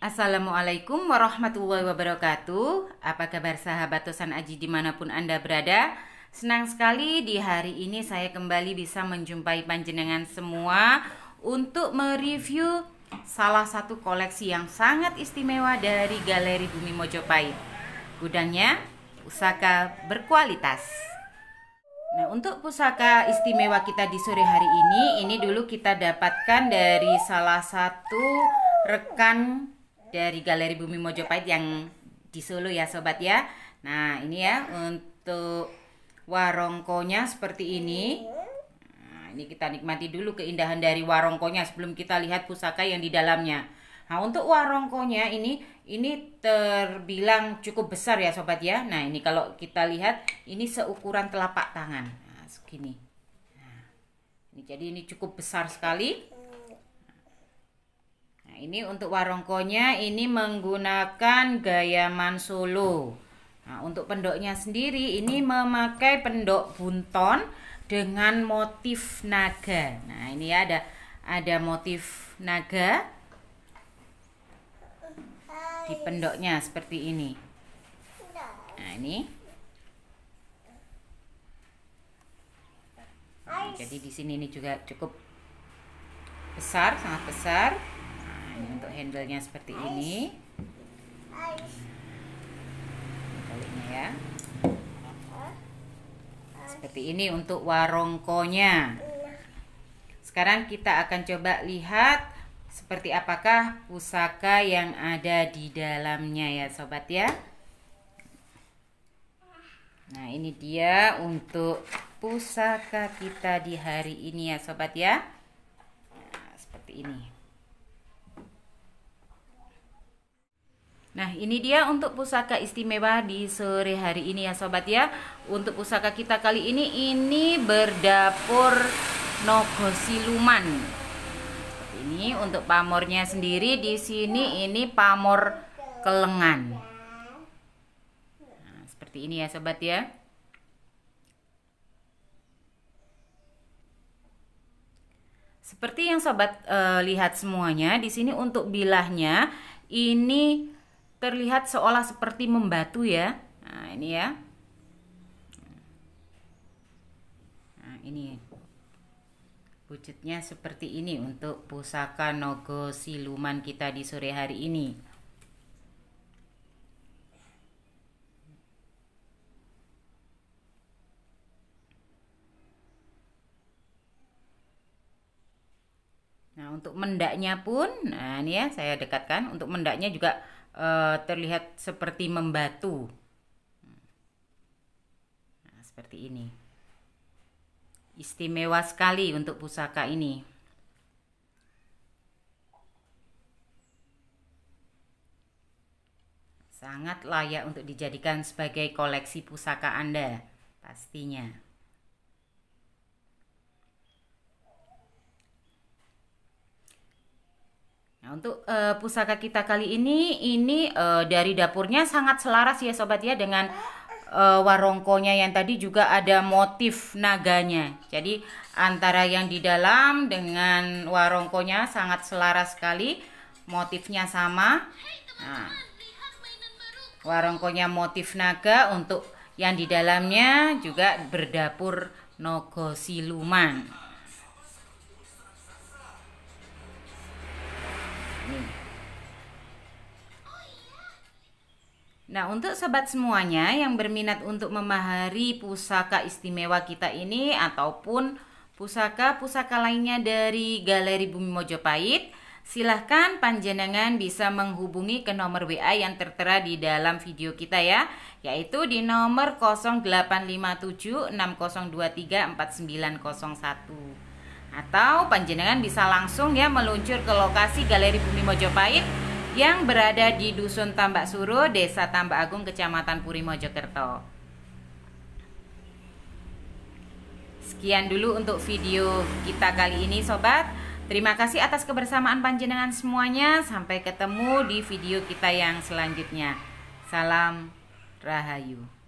Assalamualaikum warahmatullahi wabarakatuh Apa kabar sahabat Tosan Aji dimanapun Anda berada Senang sekali di hari ini saya kembali bisa menjumpai panjenengan semua Untuk mereview salah satu koleksi yang sangat istimewa dari Galeri Bumi Mojopahit Gudangnya pusaka berkualitas Nah, untuk pusaka istimewa kita di sore hari ini, ini dulu kita dapatkan dari salah satu rekan dari Galeri Bumi Mojopahit yang di Solo ya sobat ya. Nah, ini ya untuk warongkonya seperti ini. Nah, ini kita nikmati dulu keindahan dari warongkonya sebelum kita lihat pusaka yang di dalamnya. Nah, untuk warongkonya ini ini terbilang cukup besar ya sobat ya. Nah, ini kalau kita lihat ini seukuran telapak tangan. Nah, segini. Nah, ini jadi ini cukup besar sekali ini untuk warongkonya ini menggunakan gaya Mansulu. Nah, untuk pendoknya sendiri ini memakai pendok bunton dengan motif naga. Nah, ini ada ada motif naga di pendoknya seperti ini. Nah, ini. Nah, jadi di sini ini juga cukup besar, sangat besar untuk handlenya seperti ini baliknya ya seperti ini untuk warongkonya iya. sekarang kita akan coba lihat seperti apakah pusaka yang ada di dalamnya ya sobat ya Nah ini dia untuk pusaka kita di hari ini ya sobat ya nah, Seperti ini Nah, ini dia untuk pusaka istimewa di sore hari ini ya sobat ya. Untuk pusaka kita kali ini ini berdapur nogo ini untuk pamornya sendiri di sini ini pamor kelengan. Nah, seperti ini ya sobat ya. Seperti yang sobat e, lihat semuanya di sini untuk bilahnya ini terlihat seolah seperti membatu ya. Nah, ini ya. Nah, ini wujudnya seperti ini untuk pusaka nogo siluman kita di sore hari ini. Nah, untuk mendaknya pun, nah ini ya saya dekatkan. Untuk mendaknya juga Eh, terlihat seperti membatu hmm. nah, seperti ini istimewa sekali untuk pusaka ini sangat layak untuk dijadikan sebagai koleksi pusaka Anda pastinya Nah, untuk uh, pusaka kita kali ini ini uh, dari dapurnya sangat selaras ya sobat ya dengan uh, warongkonya yang tadi juga ada motif naganya. Jadi antara yang di dalam dengan warongkonya sangat selaras sekali, motifnya sama. Nah, warongkonya motif naga untuk yang di dalamnya juga berdapur nogo siluman. Nah, untuk sobat semuanya yang berminat untuk memahari pusaka istimewa kita ini ataupun pusaka-pusaka lainnya dari Galeri Bumi Mojopahit, silahkan panjenengan bisa menghubungi ke nomor WA yang tertera di dalam video kita ya, yaitu di nomor 0857 6023 4901 atau panjenengan bisa langsung ya meluncur ke lokasi Galeri Bumi Mojopahit yang berada di Dusun Tambak Suro, Desa Tambak Agung, Kecamatan Puri Mojokerto. Sekian dulu untuk video kita kali ini sobat. Terima kasih atas kebersamaan panjenengan semuanya. Sampai ketemu di video kita yang selanjutnya. Salam Rahayu.